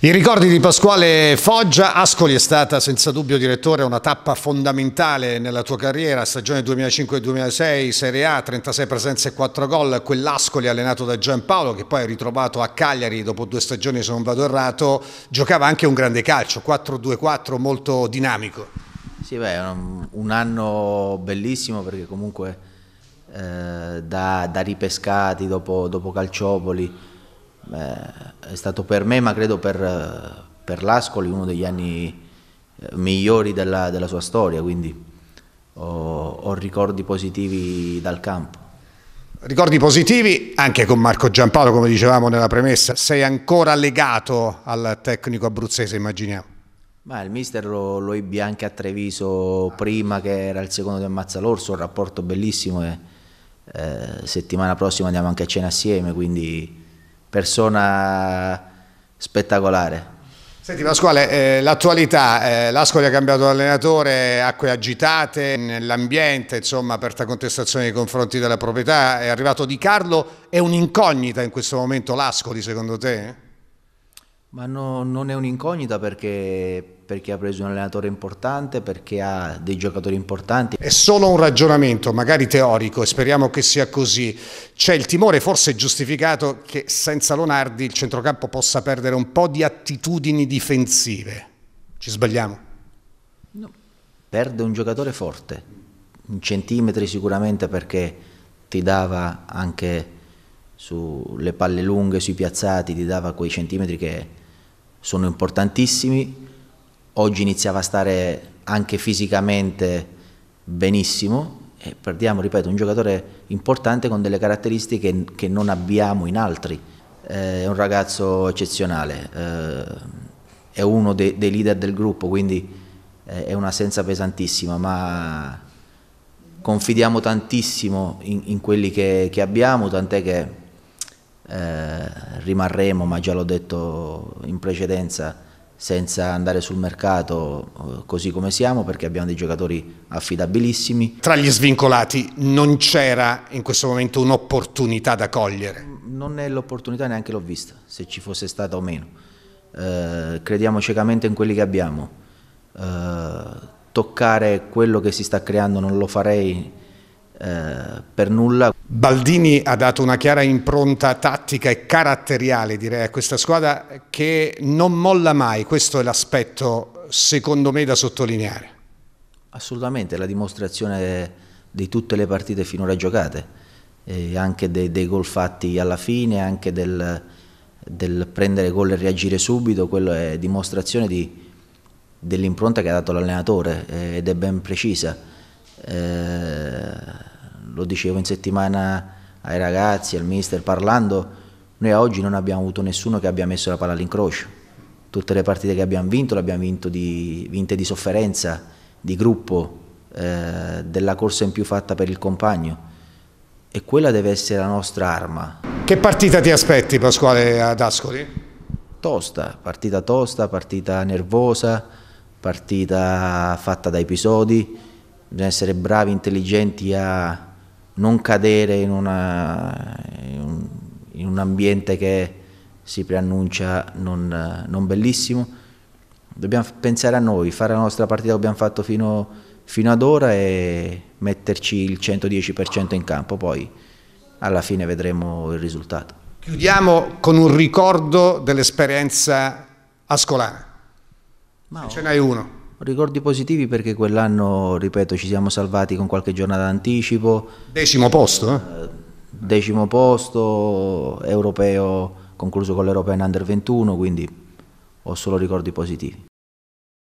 I ricordi di Pasquale Foggia, Ascoli è stata senza dubbio direttore una tappa fondamentale nella tua carriera, stagione 2005-2006, Serie A, 36 presenze e 4 gol, quell'Ascoli allenato da Giampaolo che poi è ritrovato a Cagliari dopo due stagioni se non vado errato, giocava anche un grande calcio, 4-2-4 molto dinamico. Sì, beh, un anno bellissimo perché comunque eh, da, da, ripescati dopo, dopo Calciopoli eh, è stato per me, ma credo per, per l'Ascoli, uno degli anni eh, migliori della, della sua storia, quindi ho, ho ricordi positivi dal campo. Ricordi positivi anche con Marco Giampaolo, come dicevamo nella premessa, sei ancora legato al tecnico abruzzese, immaginiamo. Ma il mister lo, lo ebbi anche a Treviso prima che era il secondo di Ammazzalorso, un rapporto bellissimo e eh, settimana prossima andiamo anche a cena assieme, quindi persona spettacolare. Senti Pasquale, eh, l'attualità, eh, l'Ascoli ha cambiato allenatore, acque agitate nell'ambiente, insomma, aperta contestazione nei confronti della proprietà, è arrivato Di Carlo, è un'incognita in questo momento l'Ascoli secondo te? Ma no, non è un'incognita perché, perché, ha preso un allenatore importante, perché ha dei giocatori importanti. È solo un ragionamento, magari teorico, e speriamo che sia così. C'è il timore, forse giustificato, che senza Lonardi il centrocampo possa perdere un po' di attitudini difensive. Ci sbagliamo? No. Perde un giocatore forte, in centimetri sicuramente perché ti dava anche sulle palle lunghe, sui piazzati, ti dava quei centimetri che sono importantissimi. Oggi iniziava a stare anche fisicamente benissimo e perdiamo, ripeto, un giocatore importante con delle caratteristiche che non abbiamo in altri. Eh, è un ragazzo eccezionale, eh, è uno dei leader del gruppo, quindi eh, è un'assenza pesantissima, ma confidiamo tantissimo in, quelli che abbiamo, tant'è che eh, rimarremo, ma già l'ho detto in precedenza, senza andare sul mercato eh, così come siamo perché abbiamo dei giocatori affidabilissimi. Tra gli svincolati non c'era in questo momento un'opportunità da cogliere? Mm, non è l'opportunità, neanche l'ho vista, se ci fosse stata o meno. Eh, crediamo ciecamente in quelli che abbiamo. Eh, toccare quello che si sta creando non lo farei eh, per nulla. Baldini ha dato una chiara impronta tattica e caratteriale direi a questa squadra che non molla mai, questo è l'aspetto secondo me da sottolineare. Assolutamente, la dimostrazione di tutte le partite finora giocate, eh, anche dei, dei gol fatti alla fine, anche del, del prendere gol e reagire subito, quello è dimostrazione di, dell'impronta che ha dato l'allenatore eh, ed è ben precisa. Eh, lo dicevo in settimana ai ragazzi, al mister, parlando, noi a oggi non abbiamo avuto nessuno che abbia messo la palla all'incrocio. Tutte le partite che abbiamo vinto le abbiamo vinto di, vinte di sofferenza, di gruppo, eh, della corsa in più fatta per il compagno. E quella deve essere la nostra arma. Che partita ti aspetti Pasquale ad Ascoli? Tosta, partita tosta, partita nervosa, partita fatta da episodi. Bisogna essere bravi, intelligenti a non cadere in, una, in, un, in, un, ambiente che si preannuncia non, non, bellissimo. Dobbiamo pensare a noi, fare la nostra partita che abbiamo fatto fino, fino ad ora e metterci il 110% in campo, poi alla fine vedremo il risultato. Chiudiamo con un ricordo dell'esperienza ascolana. Ma Ce n'hai uno. Ricordi positivi perché quell'anno, ripeto, ci siamo salvati con qualche giornata d'anticipo. Decimo posto? Eh? eh decimo posto, europeo, concluso con l'European Under 21, quindi ho solo ricordi positivi.